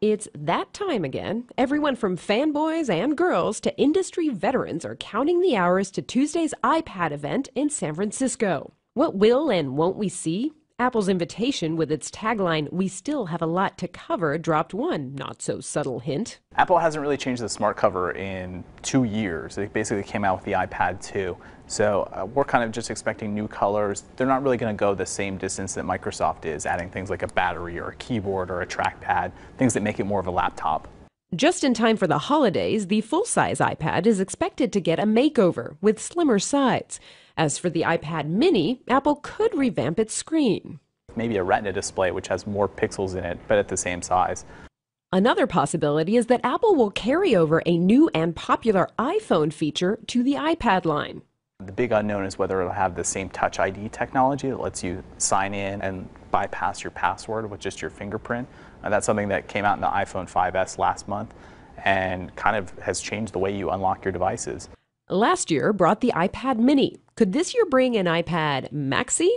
It's that time again. Everyone from fanboys and girls to industry veterans are counting the hours to Tuesday's iPad event in San Francisco. What will and won't we see? Apple's invitation with its tagline, We still have a lot to cover, dropped one not so subtle hint. Apple hasn't really changed the smart cover in two years. They basically came out with the iPad 2. So uh, we're kind of just expecting new colors. They're not really going to go the same distance that Microsoft is, adding things like a battery or a keyboard or a trackpad, things that make it more of a laptop. Just in time for the holidays, the full size iPad is expected to get a makeover with slimmer sides. As for the iPad mini, Apple could revamp its screen. Maybe a Retina display which has more pixels in it, but at the same size. Another possibility is that Apple will carry over a new and popular iPhone feature to the iPad line. The big unknown is whether it'll have the same Touch ID technology that lets you sign in and bypass your password with just your fingerprint. And that's something that came out in the iPhone 5S last month and kind of has changed the way you unlock your devices. Last year brought the iPad mini. Could this year bring an iPad Maxi?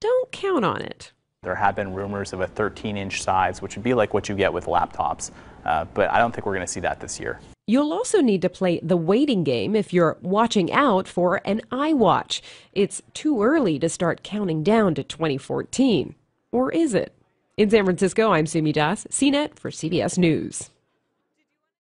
Don't count on it. There have been rumors of a 13 inch size, which would be like what you get with laptops, uh, but I don't think we're going to see that this year. You'll also need to play the waiting game if you're watching out for an iWatch. It's too early to start counting down to 2014. Or is it? In San Francisco, I'm Sumi Das, CNET for CBS News.